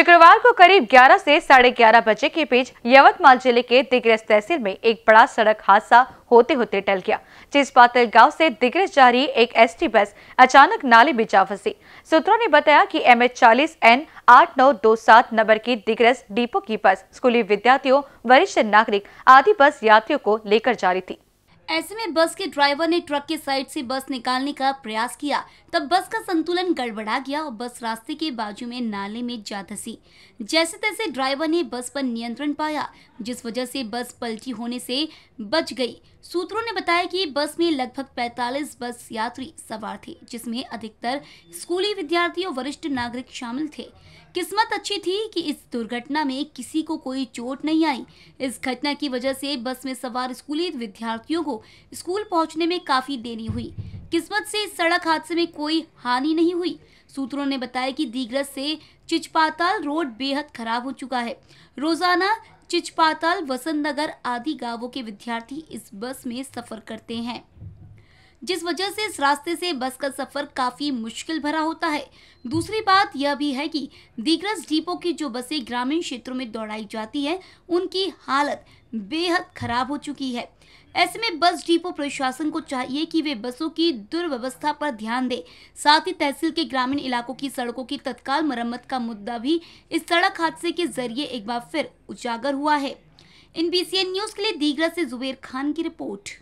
शुक्रवार को करीब 11 से साढ़े ग्यारह बजे के बीच यवतमाल जिले के दिग्रस तहसील में एक बड़ा सड़क हादसा होते होते टल गया जिस पातल गांव से दिग्रस जा रही एक एसटी बस अचानक नाले में जा फंसी सूत्रों ने बताया कि एम एच चालीस एन आठ नौ दो सात नंबर की दिग्रस डिपो की बस स्कूली विद्यार्थियों वरिष्ठ नागरिक आदि बस यात्रियों को लेकर जा रही थी ऐसे में बस के ड्राइवर ने ट्रक के साइड से बस निकालने का प्रयास किया तब बस का संतुलन गड़बड़ा गया और बस रास्ते के बाजू में नाले में जा धसी जैसे तैसे ड्राइवर ने बस पर नियंत्रण पाया जिस वजह से बस पलटी होने से बच गई सूत्रों ने बताया कि बस में लगभग 45 बस यात्री सवार थे जिसमें अधिकतर स्कूली विद्यार्थी और वरिष्ठ नागरिक शामिल थे किस्मत अच्छी थी कि इस दुर्घटना में किसी को कोई चोट नहीं आई इस घटना की वजह से बस में सवार स्कूली विद्यार्थियों को स्कूल पहुंचने में काफ़ी देरी हुई किस्मत से इस सड़क हादसे में कोई हानि नहीं हुई सूत्रों ने बताया कि दीगरस से चिचपाताल रोड बेहद खराब हो चुका है रोजाना चिचपाताल वसंत नगर आदि गांवों के विद्यार्थी इस बस में सफर करते हैं जिस वजह से इस रास्ते से बस का सफर काफी मुश्किल भरा होता है दूसरी बात यह भी है कि दीग्रस डिपो की जो बसें ग्रामीण क्षेत्रों में दौड़ाई जाती है उनकी हालत बेहद खराब हो चुकी है ऐसे में बस डिपो प्रशासन को चाहिए कि वे बसों की दुर्व्यवस्था पर ध्यान दे साथ ही तहसील के ग्रामीण इलाकों की सड़कों की तत्काल मरम्मत का मुद्दा भी इस सड़क हादसे के जरिए एक बार फिर उजागर हुआ है इन बीसीएन न्यूज के लिए दीगरा से जुबेर खान की रिपोर्ट